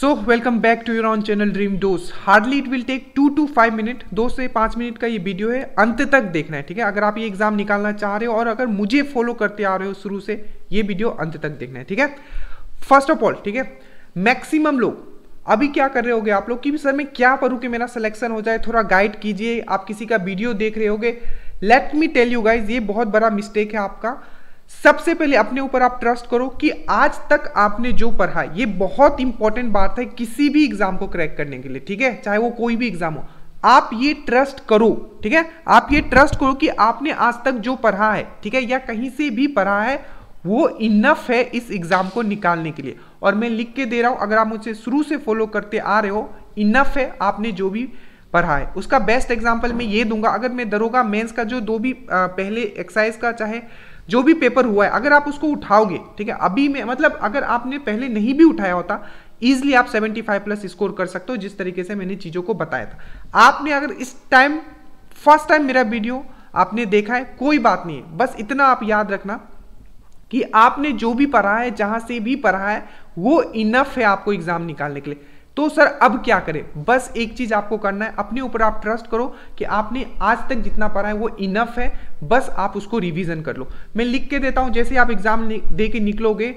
so welcome back to your own channel dream dose hardly it will take two to five minute दो से पाँच minute का ये video है अंत तक देखना है ठीक है अगर आप ये एग्जाम निकालना चाह रहे हो और अगर मुझे फॉलो करते आ रहे हो शुरू से ये वीडियो अंत तक देखना है ठीक है फर्स्ट ऑफ ऑल ठीक है मैक्सिमम लोग अभी क्या कर रहे होगे आप लोग कि सर मैं क्या करूँ कि मेरा सिलेक्शन हो जाए थोड़ा गाइड कीजिए आप किसी का वीडियो देख रहे होगे let me tell you guys ये बहुत बड़ा मिस्टेक है आपका सबसे पहले अपने ऊपर आप ट्रस्ट करो कि आज तक आपने जो पढ़ा ये बहुत इंपॉर्टेंट बात है किसी भी एग्जाम को क्रैक करने के लिए ठीक है चाहे वो कोई भी एग्जाम हो आप ये ट्रस्ट करो ठीक है आप ये ट्रस्ट करो कि आपने आज तक जो पढ़ा है ठीक है या कहीं से भी पढ़ा है वो इनफ है इस एग्जाम को निकालने के लिए और मैं लिख के दे रहा हूं अगर आप मुझे शुरू से फॉलो करते आ रहे हो इनफ है आपने जो भी पढ़ा है उसका बेस्ट एग्जाम्पल मैं ये दूंगा अगर मैं दरोगा मेंस का जो दो भी पहले एक्सरसाइज का चाहे जो भी पेपर हुआ है अगर आप उसको उठाओगे ठीक है अभी में मतलब अगर आपने पहले नहीं भी उठाया होता ईजिली आप 75 प्लस स्कोर कर सकते हो जिस तरीके से मैंने चीज़ों को बताया था आपने अगर इस टाइम फर्स्ट टाइम मेरा वीडियो आपने देखा है कोई बात नहीं है बस इतना आप याद रखना कि आपने जो भी पढ़ा है जहां से भी पढ़ा है वो इनफ है आपको एग्जाम निकालने के लिए तो सर अब क्या करें बस एक चीज आपको करना है अपने ऊपर आप ट्रस्ट करो कि आपने आज तक जितना पढ़ा है वो इनफ है बस आप उसको रिवीजन कर लो मैं लिख के देता हूं जैसे आप एग्जाम दे के निकलोगे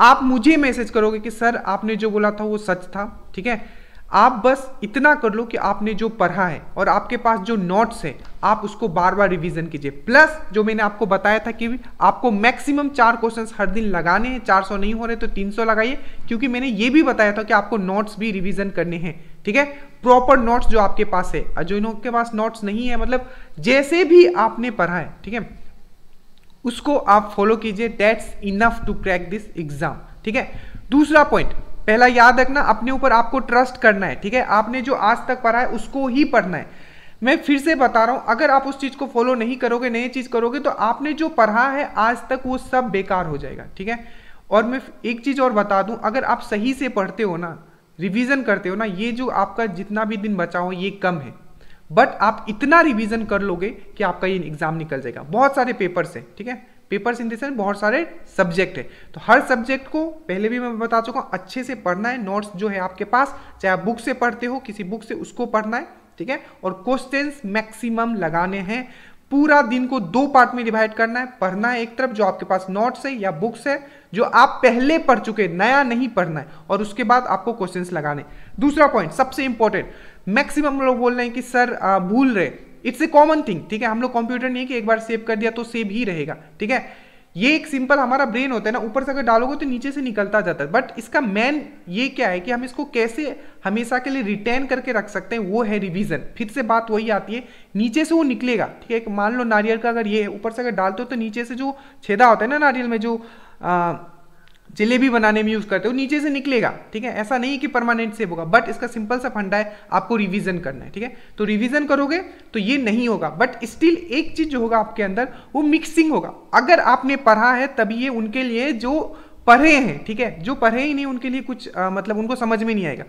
आप मुझे मैसेज करोगे कि सर आपने जो बोला था वो सच था ठीक है आप बस इतना कर लो कि आपने जो पढ़ा है और आपके पास जो नोट्स है आप उसको बार बार रिवीजन कीजिए प्लस जो मैंने आपको बताया था कि आपको मैक्सिमम चार क्वेश्चंस हर दिन लगाने हैं सौ नहीं हो रहे तो तीन सौ लगाइए क्योंकि मैंने ये भी बताया था कि आपको नोट्स भी रिवीजन करने हैं ठीक है प्रॉपर नोट्स जो आपके पास है जो के पास नोट्स नहीं है मतलब जैसे भी आपने पढ़ा है ठीक है उसको आप फॉलो कीजिए that's enough to crack this exam ठीक है दूसरा पॉइंट पहला याद रखना अपने ऊपर आपको ट्रस्ट करना है ठीक है आपने जो आज तक पढ़ा है उसको ही पढ़ना है मैं फिर से बता रहा हूं अगर आप उस चीज़ को फॉलो नहीं करोगे नई चीज़ करोगे तो आपने जो पढ़ा है आज तक वो सब बेकार हो जाएगा ठीक है और मैं एक चीज़ और बता दूं अगर आप सही से पढ़ते हो ना रिवीजन करते हो ना ये जो आपका जितना भी दिन बचा हो ये कम है बट आप इतना रिवीजन कर लोगे कि आपका ये एग्ज़ाम निकल जाएगा बहुत सारे पेपर्स हैं ठीक है पेपर सिंथेसिस में बहुत सारे सब्जेक्ट है तो हर सब्जेक्ट को पहले भी मैं बता चुका हूँ अच्छे से पढ़ना है नोट्स जो है आपके पास चाहे आप बुक से पढ़ते हो किसी बुक से उसको पढ़ना है ठीक है और क्वेश्चन मैक्सिमम लगाने हैं पूरा दिन को दो पार्ट में डिवाइड करना है पढ़ना है एक तरफ जो आपके पास नोट्स है या बुक्स है जो आप पहले पढ़ चुके नया नहीं पढ़ना है और उसके बाद आपको क्वेश्चंस लगाने दूसरा पॉइंट सबसे इंपॉर्टेंट मैक्सिमम लोग बोल रहे हैं कि सर आ, भूल रहे इट्स ए कॉमन थिंग ठीक है हम लोग कंप्यूटर नहीं कि एक बार सेव कर दिया तो सेव ही रहेगा ठीक है ये एक सिंपल हमारा ब्रेन होता है ना ऊपर से अगर डालोगे तो नीचे से निकलता जाता है बट इसका मेन ये क्या है कि हम इसको कैसे हमेशा के लिए रिटेन करके रख सकते हैं वो है रिवीजन फिर से बात वही आती है नीचे से वो निकलेगा ठीक है मान लो नारियल का अगर ये ऊपर से अगर डालते हो तो नीचे से जो छेदा होता है ना नारियल में जो आ, जलेबी बनाने में यूज करते हो नीचे से निकलेगा ठीक है ऐसा नहीं कि परमानेंट सेव होगा बट इसका सिंपल सा फंडा है आपको रिवीजन करना है ठीक है तो रिवीजन करोगे तो ये नहीं होगा बट स्टिल एक चीज जो होगा आपके अंदर वो मिक्सिंग होगा अगर आपने पढ़ा है तभी ये उनके लिए जो पढ़े हैं ठीक है जो पढ़े ही नहीं उनके लिए कुछ आ, मतलब उनको समझ में नहीं आएगा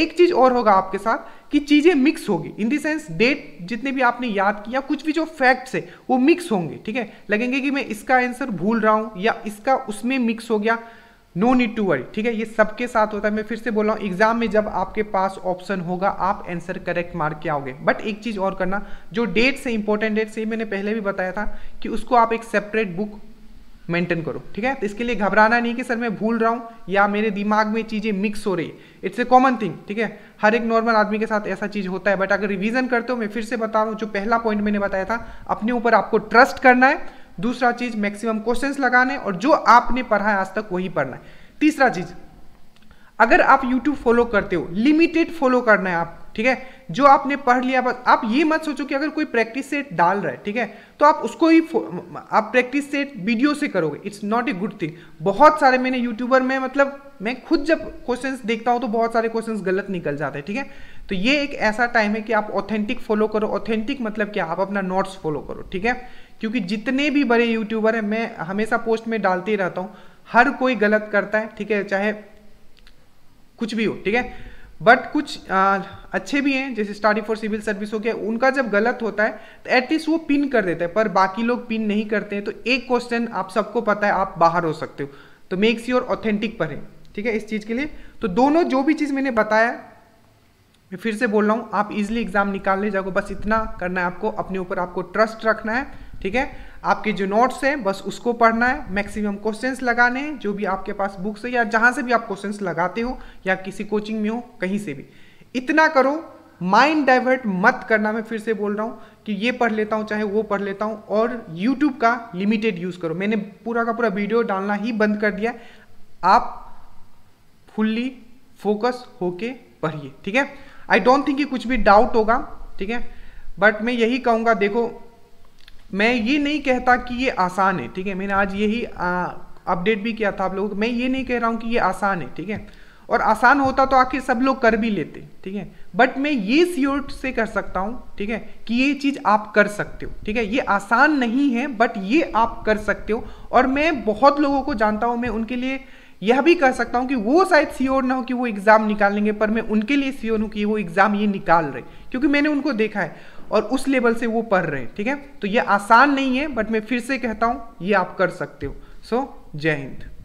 एक चीज और होगा आपके साथ कि चीजें मिक्स होगी इन देंस डेट जितने भी आपने याद किया कुछ भी जो फैक्ट्स है वो मिक्स होंगे ठीक है लगेंगे कि मैं इसका आंसर भूल रहा हूं या इसका उसमें मिक्स हो गया नो नीड टू वरी ठीक है ये सबके साथ होता है मैं फिर से बोल रहा हूँ एग्जाम में जब आपके पास ऑप्शन होगा आप आंसर करेक्ट मार के आओगे बट एक चीज़ और करना जो डेट से इंपॉर्टेंट डेट से मैंने पहले भी बताया था कि उसको आप एक सेपरेट बुक मेंटेन करो ठीक है तो इसके लिए घबराना नहीं कि सर मैं भूल रहा हूँ या मेरे दिमाग में चीज़ें मिक्स हो रही है इट्स ए कॉमन थिंग ठीक है हर एक नॉर्मल आदमी के साथ ऐसा चीज़ होता है बट अगर रिविजन करते हो मैं फिर से बता रहा हूँ जो पहला पॉइंट मैंने बताया था अपने ऊपर आपको ट्रस्ट करना है दूसरा चीज मैक्सिमम क्वेश्चंस लगाने और जो आपने पढ़ा है आज तक वही पढ़ना है तीसरा चीज अगर आप यूट्यूब फॉलो करते हो लिमिटेड फॉलो करना है आपको ठीक है जो आपने पढ़ लिया बस आप ये मत सोचो कि अगर कोई प्रैक्टिस सेट डाल रहा है ठीक है तो आप उसको ही आप प्रैक्टिस सेट वीडियो से करोगे it's not a good thing बहुत सारे मैंने यूट्यूबर में मतलब मैं खुद जब क्वेश्चंस देखता हूं तो बहुत सारे क्वेश्चंस गलत निकल जाते हैं ठीक है तो ये एक ऐसा टाइम है कि आप ऑथेंटिक फॉलो करो ऑथेंटिक मतलब क्या आप अपना नोट्स फॉलो करो ठीक है क्योंकि जितने भी बड़े यूट्यूबर हैं मैं हमेशा पोस्ट में डालते ही रहता हूँ हर कोई गलत करता है ठीक है चाहे कुछ भी हो ठीक है बट कुछ आ, अच्छे भी हैं जैसे स्टडी फॉर सिविल सर्विस हो गया उनका जब गलत होता है तो एटलीस्ट वो पिन कर देता है पर बाकी लोग पिन नहीं करते हैं तो एक क्वेश्चन आप सबको पता है आप बाहर हो सकते हो तो मेक श्योर ऑथेंटिक पढ़ें ठीक है इस चीज़ के लिए तो दोनों जो भी चीज़ मैंने बताया मैं फिर से बोल रहा हूँ आप इजिली एग्जाम निकाल ले जाओ बस इतना करना है आपको अपने ऊपर आपको ट्रस्ट रखना है ठीक है आपके जो नोट्स हैं बस उसको पढ़ना है मैक्सिमम क्वेश्चंस लगाने हैं जो भी आपके पास बुक्स है या जहाँ से भी आप क्वेश्चंस लगाते हो या किसी कोचिंग में हो कहीं से भी इतना करो माइंड डाइवर्ट मत करना मैं फिर से बोल रहा हूँ कि ये पढ़ लेता हूँ चाहे वो पढ़ लेता हूँ और यूट्यूब का लिमिटेड यूज़ करो मैंने पूरा का पूरा वीडियो डालना ही बंद कर दिया आप फुल्ली फोकस होके पढ़िए ठीक है आई डोंट थिंक कि कुछ भी डाउट होगा ठीक है बट मैं यही कहूँगा देखो मैं ये नहीं कहता कि ये आसान है ठीक है मैंने आज यही अपडेट भी किया था आप लोगों को मैं ये नहीं कह रहा हूँ कि ये आसान है ठीक है और आसान होता तो आखिर सब लोग कर भी लेते ठीक है बट मैं ये सियोर से कर सकता हूँ ठीक है कि ये चीज़ आप कर सकते हो ठीक है ये आसान नहीं है बट ये आप कर सकते हो और मैं बहुत लोगों को जानता हूँ मैं उनके लिए यह भी कह सकता हूँ कि वो शायद सियोर ना हो कि वो एग्ज़ाम निकाल लेंगे पर मैं उनके लिए सियोर हूँ कि वो एग्ज़ाम ये निकाल रहे क्योंकि मैंने उनको देखा है और उस लेवल से वो पढ़ रहे हैं ठीक है तो ये आसान नहीं है बट मैं फिर से कहता हूं ये आप कर सकते हो सो so, जय हिंद